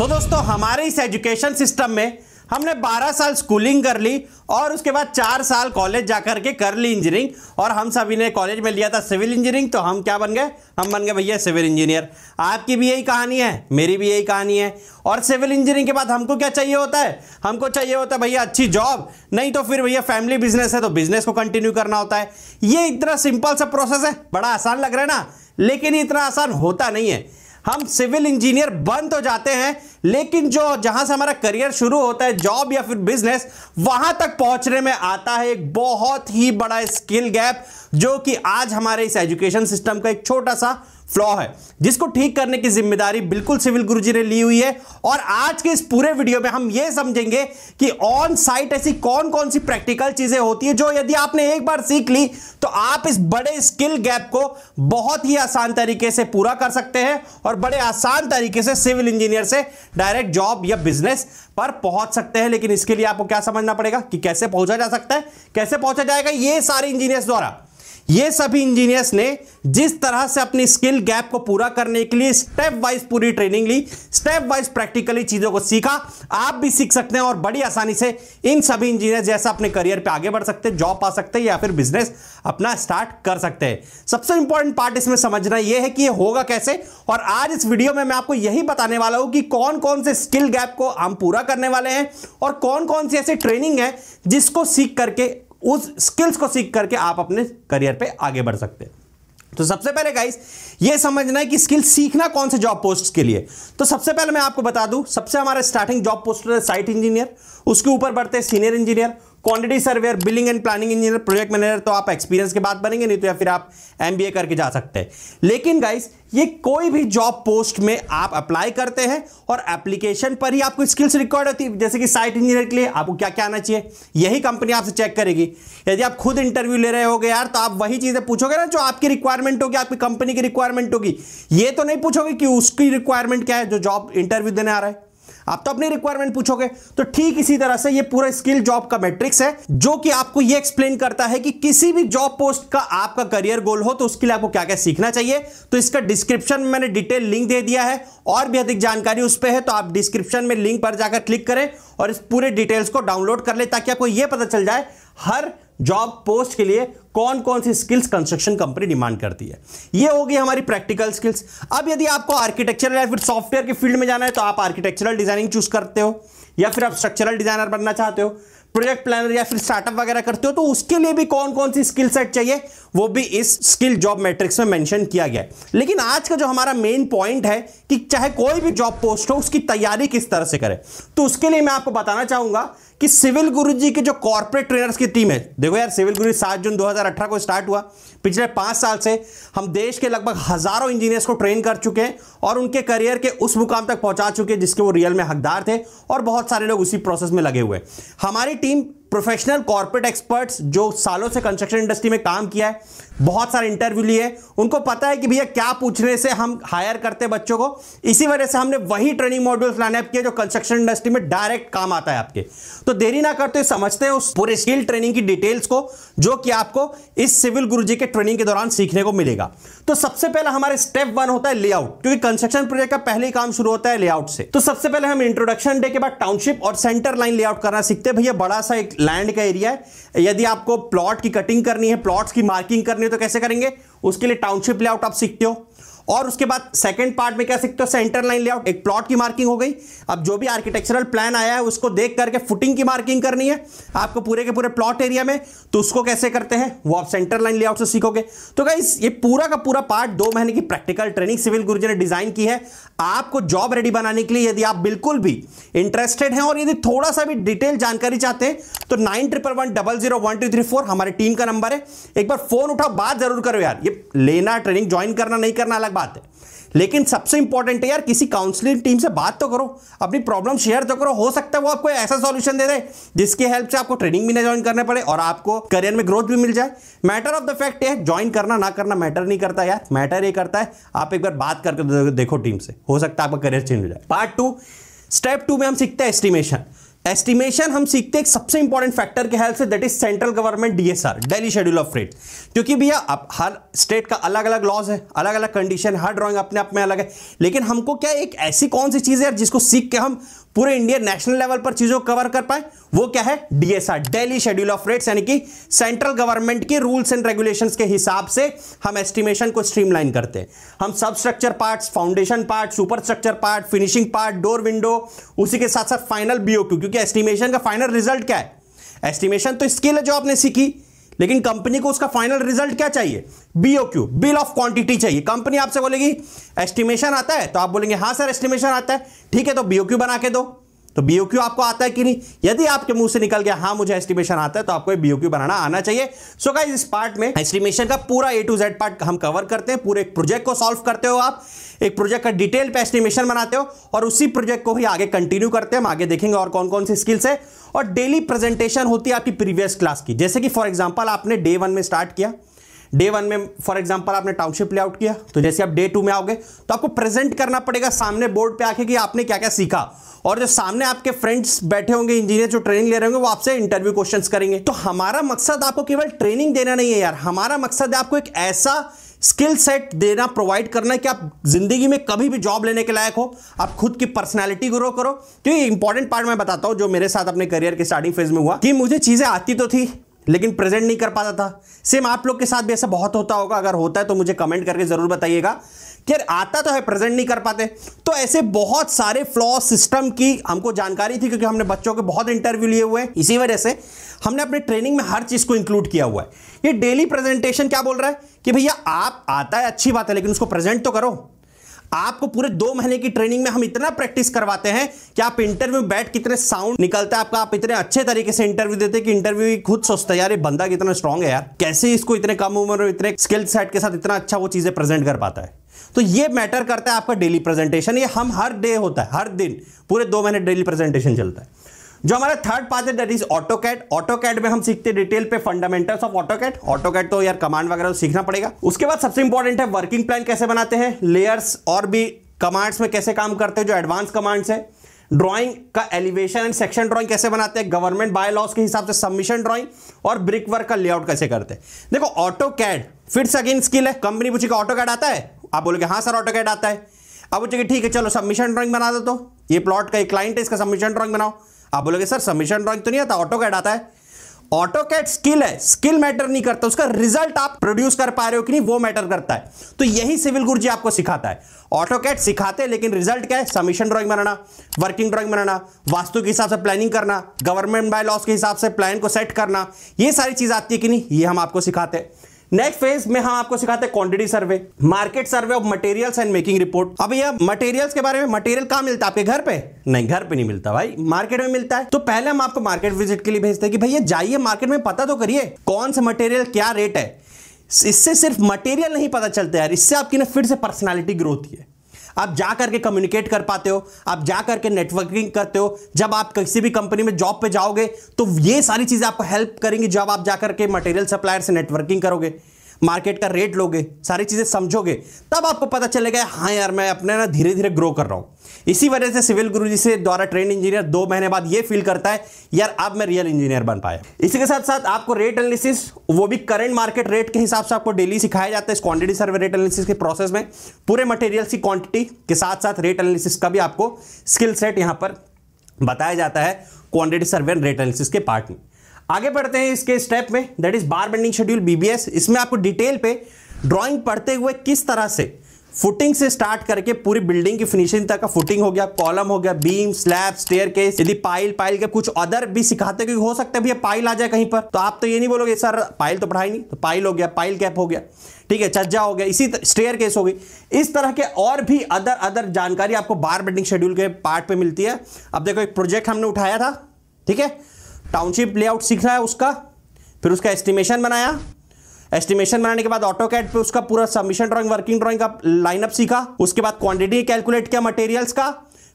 सो so, दोस्तों हमारे इस एजुकेशन सिस्टम में हमने 12 साल स्कूलिंग कर ली और उसके बाद चार साल कॉलेज जाकर के कर ली इंजीनियरिंग और हम सभी ने कॉलेज में लिया था सिविल इंजीनियरिंग तो हम क्या बन गए हम बन गए भैया सिविल इंजीनियर आपकी भी यही कहानी है मेरी भी यही कहानी है और सिविल इंजीनियरिंग के बाद हमको क्या चाहिए होता है हमको चाहिए होता है भैया अच्छी जॉब नहीं तो फिर भैया फैमिली बिजनेस है तो बिजनेस को कंटिन्यू करना होता है ये इतना सिंपल सा प्रोसेस है बड़ा आसान लग रहा है ना लेकिन इतना आसान होता नहीं है हम सिविल इंजीनियर बन तो जाते हैं लेकिन जो जहां से हमारा करियर शुरू होता है जॉब या फिर बिजनेस वहां तक पहुंचने में आता है एक बहुत ही बड़ा स्किल गैप जो कि आज हमारे इस एजुकेशन सिस्टम का एक छोटा सा फ्लॉ है जिसको ठीक करने की जिम्मेदारी बिल्कुल सिविल गुरु जी ने ली हुई है और आज के इस पूरे वीडियो में हम ये समझेंगे कि ऑन साइट ऐसी कौन कौन सी प्रैक्टिकल चीजें होती है जो यदि आपने एक बार सीख ली तो आप इस बड़े स्किल गैप को बहुत ही आसान तरीके से पूरा कर सकते हैं और बड़े आसान तरीके से सिविल इंजीनियर से डायरेक्ट जॉब या बिजनेस पर पहुंच सकते हैं लेकिन इसके लिए आपको क्या समझना पड़ेगा कि कैसे पहुंचा जा सकता है कैसे पहुंचा जाएगा ये सारे इंजीनियर्स द्वारा ये सभी इंजीनियर्स ने जिस तरह से अपनी स्किल गैप को पूरा करने के लिए स्टेप वाइज पूरी ट्रेनिंग ली स्टेप वाइज प्रैक्टिकली चीजों को सीखा आप भी सीख सकते हैं और बड़ी आसानी से इन सभी इंजीनियर जैसा अपने करियर पे आगे बढ़ सकते हैं जॉब पा सकते हैं या फिर बिजनेस अपना स्टार्ट कर सकते हैं सबसे इंपॉर्टेंट पार्ट इसमें समझना यह है कि यह होगा कैसे और आज इस वीडियो में मैं आपको यही बताने वाला हूं कि कौन कौन से स्किल गैप को हम पूरा करने वाले हैं और कौन कौन सी ऐसी ट्रेनिंग है जिसको सीख करके उस स्किल्स को सीख करके आप अपने करियर पे आगे बढ़ सकते हैं तो सबसे पहले गाइस ये समझना है कि स्किल सीखना कौन से जॉब पोस्ट के लिए तो सबसे पहले मैं आपको बता दूं सबसे हमारा स्टार्टिंग जॉब पोस्ट है साइट इंजीनियर उसके ऊपर बढ़ते हैं senior engineer quantity surveyor billing and planning engineer project manager तो आप एक्सपीरियंस के बाद बनेंगे नहीं तो या फिर आप एम करके जा सकते हैं लेकिन गाइस ये कोई भी जॉब पोस्ट में आप अप्लाई करते हैं और एप्लीकेशन पर ही आपको स्किल्स रिक्वायर्ड होती है जैसे कि साइट इंजीनियर के लिए आपको क्या क्या आना चाहिए यही कंपनी आपसे चेक करेगी यदि आप खुद इंटरव्यू ले रहे हो यार तो आप वही चीज़ें पूछोगे ना जो आपकी रिक्वायरमेंट होगी आपकी कंपनी की रिक्वायरमेंट होगी ये तो नहीं पूछोगे कि उसकी रिक्वायरमेंट क्या है जो जॉब इंटरव्यू देने आ रहा है आप तो अपनी रिक्वायरमेंट पूछोगे तो ठीक इसी तरह से ये पूरा स्किल जॉब का मैट्रिक्स है जो कि आपको ये एक्सप्लेन करता है कि किसी भी जॉब पोस्ट का आपका करियर गोल हो तो उसके लिए आपको क्या क्या सीखना चाहिए तो इसका डिस्क्रिप्शन में मैंने डिटेल लिंक दे दिया है और भी अधिक जानकारी उस पर है तो आप डिस्क्रिप्शन में लिंक पर जाकर क्लिक करें और इस पूरे डिटेल्स को डाउनलोड कर ले ताकि आपको यह पता चल जाए हर जॉब पोस्ट के लिए कौन कौन सी स्किल्स कंस्ट्रक्शन कंपनी डिमांड करती है ये होगी हमारी प्रैक्टिकल स्किल्स अब यदि आपको आर्किटेक्चरल या फिर सॉफ्टवेयर के फील्ड में जाना है तो आप आर्किटेक्चरल डिजाइनिंग चूज करते हो या फिर आप स्ट्रक्चरल डिजाइनर बनना चाहते हो प्रोजेक्ट प्लानर या फिर स्टार्टअप वगैरह करते हो तो उसके लिए भी कौन कौन सी स्किल सेट चाहिए वो भी इस स्किल जॉब मैट्रिक्स में मेंशन किया गया है लेकिन आज का जो हमारा मेन पॉइंट है कि चाहे कोई भी जॉब पोस्ट हो उसकी तैयारी किस तरह से करें तो उसके लिए मैं आपको बताना चाहूंगा कि सिविल गुरुजी की जो कॉर्पोरेट ट्रेनर्स की टीम है देखो यार सिविल गुरु सात जून 2018 को स्टार्ट हुआ पिछले पांच साल से हम देश के लगभग हज़ारों इंजीनियर्स को ट्रेन कर चुके हैं और उनके करियर के उस मुकाम तक पहुंचा चुके हैं जिसके वो रियल में हकदार थे और बहुत सारे लोग उसी प्रोसेस में लगे हुए हमारी टीम प्रोफेशनल कॉर्पोरेट एक्सपर्ट्स जो सालों से कंस्ट्रक्शन इंडस्ट्री में काम किया है बहुत सारे इंटरव्यू लिए उनको पता है कि भैया क्या पूछने से हम हायर करते हैं बच्चों को इसी वजह से हमने वही ट्रेनिंग मॉड्यूल्स लाने अप किए जो कंस्ट्रक्शन इंडस्ट्री में डायरेक्ट काम आता है आपके तो देरी ना करते तो समझते हैं उस पूरे स्किल ट्रेनिंग की डिटेल्स को जो कि आपको इस सिविल गुरु जी के ट्रेनिंग के दौरान सीखने को मिलेगा तो सबसे पहले हमारे स्टेप वन होता है लेआउट क्योंकि कंस्ट्रक्शन प्रोजेक्ट का पहले ही काम शुरू होता है लेआउट से तो सबसे पहले हम इंट्रोडक्शन डे के बाद टाउनशिप और सेंटर लाइन लेआउट करना सीखते हैं भैया बड़ा सा एक लैंड का एरिया है यदि आपको प्लॉट की कटिंग करनी है प्लॉट्स की मार्किंग करनी है तो कैसे करेंगे उसके लिए टाउनशिप लेआउट आप सीखते हो और उसके बाद सेकंड पार्ट में क्या सीखते हो सेंटर लाइन लेआउट एक प्लॉट की मार्किंग हो गई अब जो भी आर्किटेक्चरल प्लान आया है उसको देख करके फुटिंग की मार्किंग करनी है आपको पूरे के पूरे प्लॉट एरिया में तो उसको कैसे करते हैं वो आप सेंटर लाइन लेआउट से सीखोगे तो क्या ये पूरा का पूरा पार्ट दो महीने की प्रैक्टिकल ट्रेनिंग सिविल गुरुजी ने डिजाइन की है आपको जॉब रेडी बनाने के लिए यदि आप बिल्कुल भी इंटरेस्टेड हैं और यदि थोड़ा सा भी डिटेल जानकारी चाहते हैं तो nine triple one double zero one two three four हमारे टीम का नंबर है एक बार फोन उठाओ बात जरूर करो यार ये लेना ट्रेनिंग ज्वाइन करना नहीं करना अलग बात है लेकिन सबसे इंपॉर्टेंट है यार किसी काउंसलिंग टीम से बात तो करो अपनी प्रॉब्लम शेयर तो करो हो सकता है वो आपको ऐसा सॉल्यूशन दे दे जिसके हेल्प से आपको ट्रेनिंग भी ना ज्वाइन करने पड़े और आपको करियर में ग्रोथ भी मिल जाए मैटर ऑफ द फैक्ट है ज्वाइन करना ना करना मैटर नहीं करता यार मैटर ये करता है आप एक बार बात करके देखो टीम से हो सकता है आपका करियर चेंज हो जाए पार्ट टू स्टेप टू में हम सीखते हैं एस्टिमेशन एस्टिमेशन हम सीखते हैं सबसे इंपॉर्टेंट फैक्टर के हेल्प से that is central government DSR daily schedule of rate क्योंकि भैया अब हर स्टेट का अलग अलग लॉज है अलग अलग कंडीशन हर ड्रॉइंग अपने आप में अलग है लेकिन हमको क्या एक ऐसी कौन सी चीज़ है जिसको सीख के हम पूरे इंडिया नेशनल लेवल पर चीजों को कवर कर पाए वो क्या है DSR daily schedule of rates यानी कि सेंट्रल गवर्नमेंट के रूल्स एंड रेगुलेशंस के हिसाब से हम एस्टिमेशन को स्ट्रीमलाइन करते हैं हम सब structure part foundation part superstructure part finishing part door window उसी के साथ साथ फाइनल बीओक्यू क्योंकि एस्टिमेशन का फाइनल रिजल्ट क्या है एस्टिमेशन तो स्किल है जो आपने सीखी लेकिन कंपनी को उसका फाइनल रिजल्ट क्या चाहिए बीओक्यू बिल ऑफ क्वांटिटी चाहिए कंपनी आपसे बोलेगी एस्टिमेशन आता है तो आप बोलेंगे हाँ सर एस्टिमेशन आता है ठीक है तो बीओक्यू बना के दो तो बीओक्यू आपको आता है कि नहीं यदि आपके मुंह से निकल गया हाँ मुझे एस्टिमेशन आता है तो आपको बीओक्यू बनाना आना चाहिए सो so गाइस इस पार्ट में एस्टिमेशन का पूरा ए टू जेड पार्ट हम कवर करते हैं पूरे प्रोजेक्ट को सॉल्व करते हो आप एक प्रोजेक्ट का डिटेल पे एस्टिमेशन बनाते हो और उसी प्रोजेक्ट को ही आगे कंटिन्यू करते हैं हम आगे देखेंगे और कौन कौन सी स्किल्स है और डेली प्रेजेंटेशन होती है आपकी प्रीवियस क्लास की जैसे कि फॉर एग्जाम्पल आपने डे वन में स्टार्ट किया डे वन में फॉर एग्जाम्पल आपने टाउनशिप लेआउट किया तो जैसे आप डे टू में आओगे तो आपको प्रेजेंट करना पड़ेगा सामने बोर्ड पे आके कि आपने क्या क्या सीखा और जो सामने आपके फ्रेंड्स बैठे होंगे इंजीनियर जो ट्रेनिंग ले रहे होंगे वो आपसे इंटरव्यू क्वेश्चंस करेंगे तो हमारा मकसद आपको केवल ट्रेनिंग देना नहीं है यार हमारा मकसद है आपको एक ऐसा स्किल सेट देना प्रोवाइड करना है कि आप जिंदगी में कभी भी जॉब लेने के लायक हो आप खुद की पर्सनालिटी ग्रो करो तो ये इंपॉर्टेंट पार्ट मैं बताता हूँ जो मेरे साथ अपने करियर के स्टार्टिंग फेज में हुआ कि मुझे चीज़ें आती तो थी लेकिन प्रेजेंट नहीं कर पाता था सेम आप लोग के साथ भी ऐसा बहुत होता होगा अगर होता है तो मुझे कमेंट करके ज़रूर बताइएगा यार आता तो है प्रेजेंट नहीं कर पाते तो ऐसे बहुत सारे फ्लॉ सिस्टम की हमको जानकारी थी क्योंकि हमने बच्चों के बहुत इंटरव्यू लिए हुए हैं इसी वजह से हमने अपने ट्रेनिंग में हर चीज़ को इंक्लूड किया हुआ है ये डेली प्रेजेंटेशन क्या बोल रहा है कि भैया आप आता है अच्छी बात है लेकिन उसको प्रेजेंट तो करो आपको पूरे दो महीने की ट्रेनिंग में हम इतना प्रैक्टिस करवाते हैं कि आप इंटरव्यू बैठ कितने साउंड निकलता है आपका आप इतने अच्छे तरीके से इंटरव्यू देते हैं कि इंटरव्यू खुद सोचता है यार ये बंदा कितना स्ट्रांग है यार कैसे इसको इतने कम उम्र और इतने स्किल सेट के साथ इतना अच्छा वो चीज़ें प्रेजेंट कर पाता है तो ये मैटर करता है आपका डेली प्रेजेंटेशन ये हम हर डे होता है हर दिन पूरे दो महीने डेली प्रेजेंटेशन चलता है जो हमारा थर्ड पार्ट है that is AutoCAD AutoCAD में हम सीखते हैं डिटेल पे fundamentals of AutoCAD AutoCAD तो यार कमांड वगैरह तो सीखना पड़ेगा उसके बाद सबसे इंपॉर्टेंट है वर्किंग प्लान कैसे बनाते हैं लेयर्स और भी कमांड्स में कैसे काम करते हैं जो एडवांस कमांड्स है ड्राइंग का एलिवेशन एंड सेक्शन ड्राइंग कैसे बनाते हैं गवर्नमेंट बाय के हिसाब से सबमिशन ड्राइंग और ब्रिक वर्क का लेआउट कैसे करते हैं देखो ऑटो कैड फिर से अगेन स्किल है कंपनी पूछेगी ऑटो कैड आता है आप बोलोगे हाँ सर ऑटो कैड आता है अब पूछेगी ठीक है चलो सबमिशन ड्राइंग बना दो तो ये प्लॉट का एक क्लाइंट है इसका सबमिशन ड्राइंग बनाओ आप बोलोगे सर सबमिशन ड्राइंग तो नहीं आता ऑटो कैड आता है ऑटो कैट स्किल है स्किल मैटर नहीं करता उसका रिजल्ट आप प्रोड्यूस कर पा रहे हो कि नहीं वो मैटर करता है तो यही सिविल गुरु जी आपको सिखाता है ऑटो कैट सिखाते हैं लेकिन रिजल्ट क्या है समीशन ड्राइंग बनाना वर्किंग ड्राइंग बनाना वास्तु के हिसाब से प्लानिंग करना गवर्नमेंट बाय लॉस के हिसाब से प्लान को सेट करना ये सारी चीज़ आती है कि नहीं ये हम आपको सिखाते हैं नेक्स्ट फेज में हम आपको सिखाते हैं quantity survey market survey of materials and making report अब यह मटेरियल्स के बारे में मटेरियल कहा मिलता है आपके घर पे नहीं घर पे नहीं मिलता भाई मार्केट में मिलता है तो पहले हम आपको मार्केट विजिट के लिए भेजते हैं कि भैया जाइए मार्केट में पता तो करिए कौन सा मटेरियल क्या रेट है इससे सिर्फ मटेरियल नहीं पता चलता यार इससे आपकी ना फिर से पर्सनैलिटी ग्रोथ है आप जा करके कम्युनिकेट कर पाते हो आप जा करके नेटवर्किंग करते हो जब आप किसी भी कंपनी में जॉब पे जाओगे तो ये सारी चीज़ें आपको हेल्प करेंगी जब आप जाकर के मटेरियल सप्लायर से नेटवर्किंग करोगे मार्केट का रेट लोगे सारी चीज़ें समझोगे तब आपको पता चलेगा हाँ यार मैं अपने ना धीरे धीरे ग्रो कर रहा हूं इसी वजह से सिविल गुरु जी से द्वारा ट्रेन इंजीनियर दो महीने बाद ये फील करता है यार अब मैं रियल इंजीनियर बन पाया इसी के साथ साथ आपको रेट एनालिसिस वो भी करंट मार्केट रेट के हिसाब से आपको डेली सिखाया जाता है इस क्वांटिटी सर्वे रेट एनालिसिस के प्रोसेस में पूरे मटेरियल की क्वांटिटी के साथ साथ रेट एनालिसिस का भी आपको स्किल सेट यहां पर बताया जाता है quantity survey and rate analysis के पार्ट में आगे बढ़ते हैं इसके स्टेप में that is bar bending schedule BBS इसमें आपको डिटेल पे ड्राइंग पढ़ते हुए किस तरह से फुटिंग से स्टार्ट करके पूरी बिल्डिंग की फिनिशिंग तक का फुटिंग हो गया कॉलम हो गया बीम स्लैब स्टेयर केस यदि पाइल पाइल के कुछ अदर भी सिखाते क्योंकि हो सकता है भैया पाइल आ जाए कहीं पर तो आप तो ये नहीं बोलोगे सर पाइल तो पढ़ाई नहीं तो पाइल हो गया पाइल कैप हो गया ठीक है चज्जा हो गया इसी स्टेयर केस हो गई इस तरह के और भी अदर अदर जानकारी आपको बार बिल्डिंग शेड्यूल के पार्ट पे मिलती है अब देखो एक प्रोजेक्ट हमने उठाया था ठीक है टाउनशिप लेआउट रहा है उसका फिर उसका एस्टिमेशन बनाया एस्टिमेशन बनाने के बाद ऑटो कैट पर उसका पूरा सबमिशन ड्राइंग वर्किंग ड्राइंग का लाइनअप सीखा उसके बाद क्वांटिटी कैलकुलेट किया मटेरियल्स का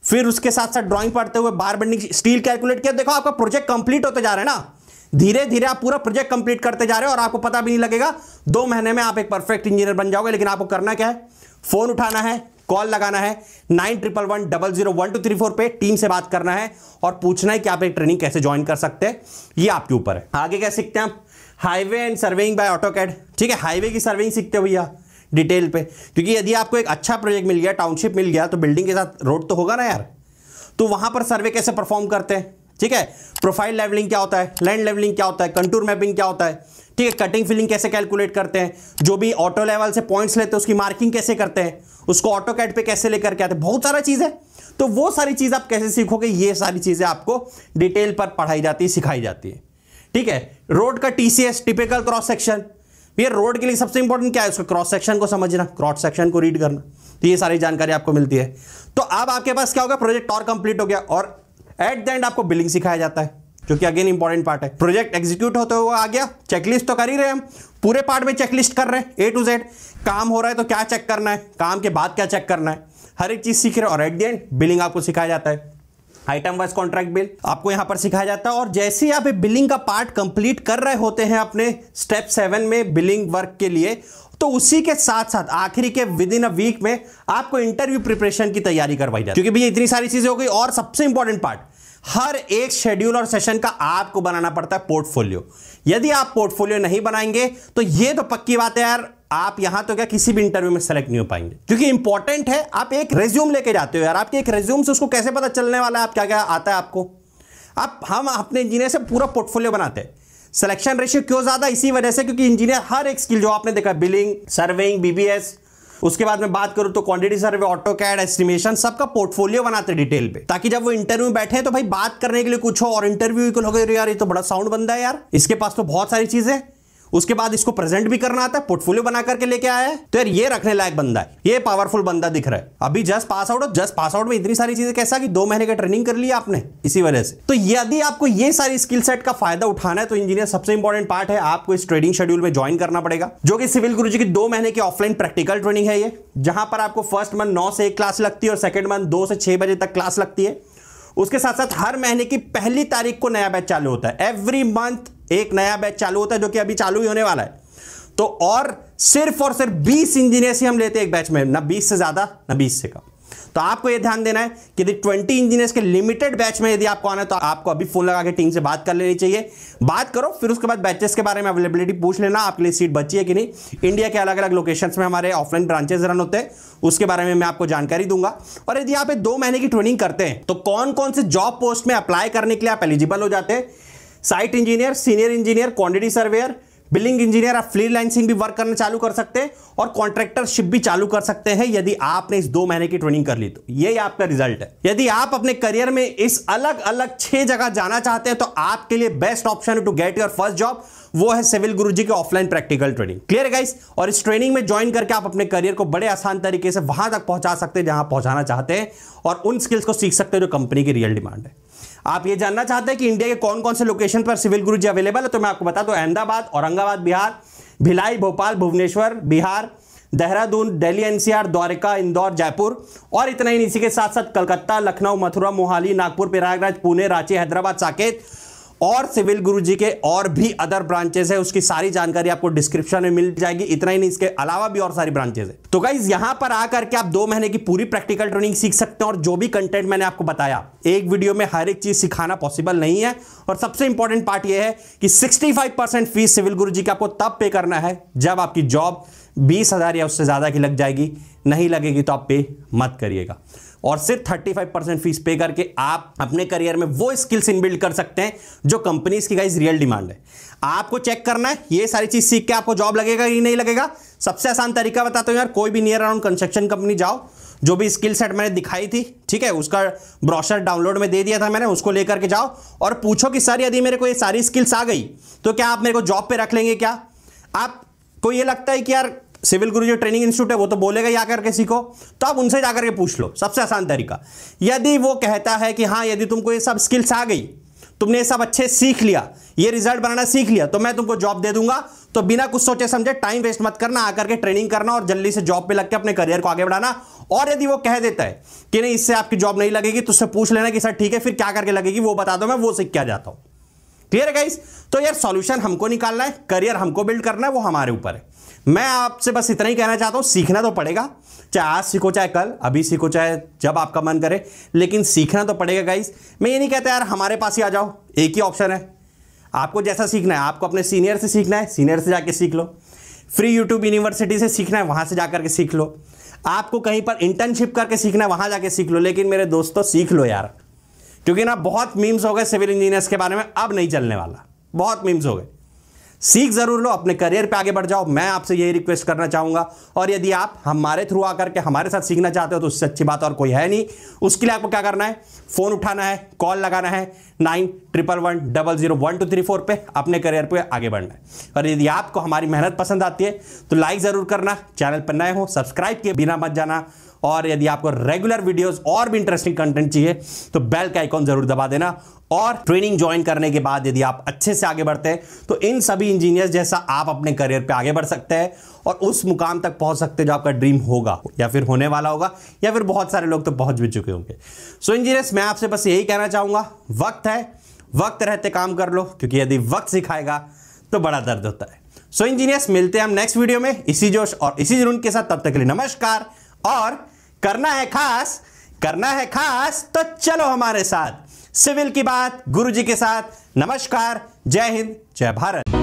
फिर उसके साथ साथ ड्राइंग पढ़ते हुए बार बेंडिंग स्टील कैलकुलेट किया देखो आपका प्रोजेक्ट कंप्लीट होते जा रहा है ना धीरे धीरे आप पूरा प्रोजेक्ट कंप्लीट करते जा रहे हो और आपको पता भी नहीं लगेगा दो महीने में आप एक परफेक्ट इंजीनियर बन जाओगे लेकिन आपको करना क्या है फोन उठाना है कॉल लगाना है nine triple one double zero one two three four पे टीम से बात करना है और पूछना है कि आप एक ट्रेनिंग कैसे ज्वाइन कर सकते हैं ये आपके ऊपर है आगे क्या सीखते हैं आप highway and serving by AutoCAD ठीक है हाईवे की सर्विंग सीखते हो भैया डिटेल पे क्योंकि यदि आपको एक अच्छा प्रोजेक्ट मिल गया टाउनशिप मिल गया तो बिल्डिंग के साथ रोड तो होगा ना यार तो वहां पर सर्वे कैसे परफॉर्म करते हैं ठीक है प्रोफाइल लेवलिंग क्या होता है लैंड लेवलिंग क्या होता है कंटूर मैपिंग क्या होता है ठीक है कटिंग फिलिंग कैसे कैलकुलेट करते हैं जो भी ऑटो लेवल से पॉइंट्स लेते हैं उसकी मार्किंग कैसे करते हैं उसको ऑटो कैट पर कैसे लेकर के आते हैं बहुत सारा चीज़ है तो वो सारी चीज़ आप कैसे सीखोगे ये सारी चीज़ें आपको डिटेल पर पढ़ाई जाती है सिखाई जाती है ठीक है रोड का टी टिपिकल क्रॉस सेक्शन ये रोड के लिए सबसे इंपॉर्टेंट क्या है उसका क्रॉस सेक्शन को समझना क्रॉस सेक्शन को रीड करना तो ये सारी जानकारी आपको मिलती है तो अब आपके पास क्या होगा प्रोजेक्ट और कंप्लीट हो गया और एट द एंड आपको बिलिंग सिखाया जाता है जो कि अगेन इंपॉर्टेंट पार्ट है प्रोजेक्ट एग्जीक्यूट होते हुए आ गया चेकलिस्ट तो कर ही रहे हम पूरे पार्ट में चेकलिस्ट कर रहे हैं ए टू जेड काम हो रहा है तो क्या चेक करना है काम के बाद क्या चेक करना है हर एक चीज सीख रहे और एट दी एंड बिलिंग आपको सिखाया जाता है आइटम वाइज कॉन्ट्रैक्ट बिल आपको यहाँ पर सिखाया जाता है और जैसे ही आप बिलिंग का पार्ट कंप्लीट कर रहे होते हैं अपने स्टेप सेवन में बिलिंग वर्क के लिए तो उसी के साथ साथ आखिरी के विद इन अ वीक में आपको इंटरव्यू प्रिपरेशन की तैयारी करवाई जाती है क्योंकि भैया इतनी सारी चीजें हो गई और सबसे इंपॉर्टेंट पार्ट हर एक शेड्यूल और सेशन का आपको बनाना पड़ता है पोर्टफोलियो यदि आप पोर्टफोलियो नहीं बनाएंगे तो ये तो पक्की बात है यार आप यहां तो क्या किसी भी इंटरव्यू में सेलेक्ट नहीं हो पाएंगे क्योंकि इंपॉर्टेंट है आप एक रेज्यूम लेके जाते हो यार आपके एक रेज्यूम से उसको कैसे पता चलने वाला है आप क्या क्या आता है आपको आप हम अपने इंजीनियर से पूरा पोर्टफोलियो बनाते हैं सिलेक्शन रेशियो क्यों ज्यादा इसी वजह से क्योंकि इंजीनियर हर एक स्किल जो आपने देखा बिलिंग सर्विंग बीबीएस उसके बाद मैं बात करूं तो quantity survey AutoCAD estimation सबका पोर्टफोलियो बनाते डिटेल पे ताकि जब वो इंटरव्यू बैठे तो भाई बात करने के लिए कुछ हो और इंटरव्यू को लोग यार ये तो बड़ा साउंड बंदा है यार इसके पास तो बहुत सारी चीजें उसके बाद इसको प्रेजेंट भी करना आता है पोर्टफोलियो बना करके लेके आया है तो यार ये रखने लायक बंदा है ये पावरफुल बंदा दिख रहा है अभी just pass out just pass out में इतनी सारी चीजें कैसा कि दो महीने का ट्रेनिंग कर लिया आपने इसी वजह से तो यदि आपको ये सारी स्किल सेट का फायदा उठाना है तो इंजीनियर सबसे इंपॉर्टेंट पार्ट है आपको इस ट्रेडिंग शेड्यूल में ज्वाइन करना पड़ेगा जो कि सिविल गुरु की दो महीने की ऑफलाइन प्रैक्टिकल ट्रेनिंग है ये जहां पर आपको फर्स्ट मंथ नौ से एक क्लास लगती है और सेकंड मंथ दो से छह बजे तक क्लास लगती है उसके साथ साथ हर महीने की पहली तारीख को नया बैच चालू होता है एवरी मंथ एक नया बैच चालू होता है जो कि अभी चालू ही होने वाला है तो और सिर्फ और सिर्फ 20 इंजीनियर्स ही हम लेते हैं एक बैच में न 20 से ज़्यादा न 20 से कम तो आपको यह ध्यान देना है कि यदि 20 इंजीनियर्स के लिमिटेड बैच में यदि आपको आना है तो आपको अभी फोन लगा के टीम से बात कर लेनी चाहिए बात करो फिर उसके बाद बैचेस के बारे में अवेलेबिलिटी पूछ लेना आपके लिए सीट बची है कि नहीं इंडिया के अलग अलग लोकेशन में हमारे ऑफलाइन ब्रांचेस रन होते हैं उसके बारे में मैं आपको जानकारी दूंगा और यदि आप दो महीने की ट्रेनिंग करते हैं तो कौन कौन से जॉब पोस्ट में अप्लाई करने के लिए आप एलिजिबल हो जाते हैं site engineer senior engineer quantity surveyor building engineer आप फ्रीलांसिंग भी वर्क करना चालू कर सकते हैं और कॉन्ट्रैक्टरशिप भी चालू कर सकते हैं यदि आपने इस दो महीने की ट्रेनिंग कर ली तो यही आपका रिजल्ट है यदि आप अपने करियर में इस अलग अलग छह जगह जाना चाहते हैं तो आपके लिए best option to get your first job वो है सिविल गुरु जी के offline practical training clear guys और इस ट्रेनिंग में ज्वाइन करके आप अपने करियर को बड़े आसान तरीके से वहां तक पहुंचा सकते हैं जहां पहुंचाना चाहते हैं और उन स्किल्स को सीख सकते हैं जो कंपनी की रियल डिमांड है आप ये जानना चाहते हैं कि इंडिया के कौन कौन से लोकेशन पर सिविल गुरु जी अवेलेबल है तो मैं आपको बता दूं अहमदाबाद औरंगाबाद बिहार भिलाई भोपाल भुवनेश्वर बिहार देहरादून दिल्ली एनसीआर द्वारका इंदौर जयपुर और इतना ही इसी के साथ साथ कलकत्ता लखनऊ मथुरा मोहाली नागपुर प्रयागराज पुणे रांची हैदराबाद साकेत और सिविल गुरु जी के और भी अदर ब्रांचेस है उसकी सारी जानकारी आपको डिस्क्रिप्शन में मिल जाएगी इतना ही नहीं इसके अलावा भी और सारी ब्रांचेस है तो गाइज यहां पर आकर के आप दो महीने की पूरी प्रैक्टिकल ट्रेनिंग सीख सकते हैं और जो भी कंटेंट मैंने आपको बताया एक वीडियो में हर एक चीज सिखाना पॉसिबल नहीं है और सबसे इंपॉर्टेंट पार्ट यह है कि सिक्सटी फीस सिविल गुरु जी की आपको तब पे करना है जब आपकी जॉब बीस हज़ार या उससे ज़्यादा की लग जाएगी नहीं लगेगी तो आप पे मत करिएगा और सिर्फ 35 परसेंट फीस पे करके आप अपने करियर में वो स्किल्स इनबिल्ड कर सकते हैं जो कंपनीज की गाइज रियल डिमांड है आपको चेक करना है ये सारी चीज़ सीख के आपको जॉब लगेगा कि नहीं लगेगा सबसे आसान तरीका बताता हूँ यार कोई भी नियर अराउंड कंस्ट्रक्शन कंपनी जाओ जो भी स्किल सेट मैंने दिखाई थी ठीक है उसका ब्रॉशर डाउनलोड में दे दिया था मैंने उसको लेकर के जाओ और पूछो कि सर यदि मेरे को ये सारी स्किल्स आ गई तो क्या आप मेरे को जॉब पे रख लेंगे क्या आप को ये लगता है कि यार सिविल गुरु जो ट्रेनिंग इंस्टीट्यूट है वो तो बोलेगा ही आकर के सीखो तो आप उनसे जाकर के पूछ लो सबसे आसान तरीका यदि वो कहता है कि हाँ यदि तुमको ये सब स्किल्स आ गई तुमने ये सब अच्छे सीख लिया ये रिजल्ट बनाना सीख लिया तो मैं तुमको जॉब दे दूंगा तो बिना कुछ सोचे समझे टाइम वेस्ट मत करना आकर के ट्रेनिंग करना और जल्दी से जॉब पे लग के अपने करियर को आगे बढ़ाना और यदि वो कह देता है कि नहीं इससे आपकी जॉब नहीं लगेगी तो उससे पूछ लेना कि सर ठीक है फिर क्या करके लगेगी वो बता दो मैं वो सीख क्या जाता हूं क्लियर है गाइस तो यार सॉल्यूशन हमको निकालना है करियर हमको बिल्ड करना है वो हमारे ऊपर है मैं आपसे बस इतना ही कहना चाहता हूँ सीखना तो पड़ेगा चाहे आज सीखो चाहे कल अभी सीखो चाहे जब आपका मन करे लेकिन सीखना तो पड़ेगा गाइस मैं ये नहीं कहता यार हमारे पास ही आ जाओ एक ही ऑप्शन है आपको जैसा सीखना है आपको अपने सीनियर से सीखना है सीनियर से जाके सीख लो फ्री यूट्यूब यूनिवर्सिटी से सीखना है वहाँ से जा करके सीख लो आपको कहीं पर इंटर्नशिप करके सीखना है वहाँ जाके सीख लो लेकिन मेरे दोस्तों सीख लो यार क्योंकि ना बहुत मीम्स हो गए सिविल इंजीनियर्स के बारे में अब नहीं चलने वाला बहुत मीम्स हो गए सीख ज़रूर लो अपने करियर पे आगे बढ़ जाओ मैं आपसे यही रिक्वेस्ट करना चाहूंगा और यदि आप हमारे थ्रू आकर के हमारे साथ सीखना चाहते हो तो उससे अच्छी बात और कोई है नहीं उसके लिए आपको क्या करना है फ़ोन उठाना है कॉल लगाना है nine triple one double zero one two three four पर अपने करियर पर आगे बढ़ना है और यदि आपको हमारी मेहनत पसंद आती है तो लाइक ज़रूर करना चैनल पर नए हो सब्सक्राइब किए बिना मत जाना और यदि आपको रेगुलर वीडियोस और भी इंटरेस्टिंग कंटेंट चाहिए तो बेल का आइकॉन जरूर दबा देना और ट्रेनिंग ज्वाइन करने के बाद यदि आप अच्छे से आगे बढ़ते हैं तो इन सभी इंजीनियर्स जैसा आप अपने करियर पे आगे बढ़ सकते हैं और उस मुकाम तक पहुंच सकते हैं जो आपका ड्रीम होगा या फिर होने वाला होगा या फिर बहुत सारे लोग तो पहुंच भी चुके होंगे सो so, इंजीनियर्स मैं आपसे बस यही कहना चाहूंगा वक्त है वक्त रहते काम कर लो क्योंकि यदि वक्त सिखाएगा तो बड़ा दर्द होता है सो so, इंजीनियर्स मिलते हैं हम नेक्स्ट वीडियो में इसी जोश और इसी जुनून के साथ तब तक के लिए नमस्कार और करना है खास करना है खास तो चलो हमारे साथ सिविल की बात गुरुजी के साथ नमस्कार जय हिंद जय भारत